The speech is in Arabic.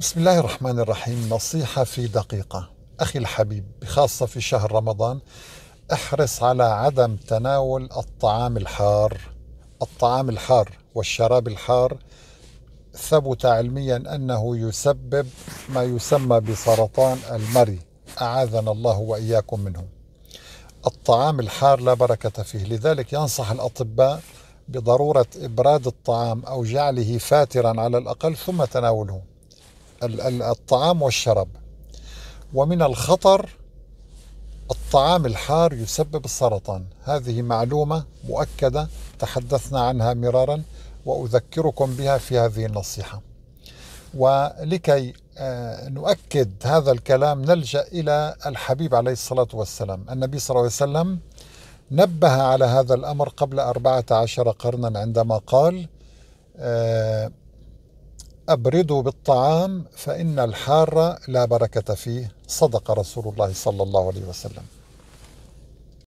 بسم الله الرحمن الرحيم نصيحة في دقيقة أخي الحبيب بخاصة في شهر رمضان احرص على عدم تناول الطعام الحار الطعام الحار والشراب الحار ثبت علميا أنه يسبب ما يسمى بسرطان المري أعاذنا الله وإياكم منه الطعام الحار لا بركة فيه لذلك ينصح الأطباء بضرورة إبراد الطعام أو جعله فاترا على الأقل ثم تناوله الطعام والشراب ومن الخطر الطعام الحار يسبب السرطان هذه معلومة مؤكدة تحدثنا عنها مرارا وأذكركم بها في هذه النصيحة ولكي آه، نؤكد هذا الكلام نلجأ إلى الحبيب عليه الصلاة والسلام النبي صلى الله عليه وسلم نبه على هذا الأمر قبل أربعة عشر قرنا عندما قال آه، أبردوا بالطعام فإن الحار لا بركة فيه صدق رسول الله صلى الله عليه وسلم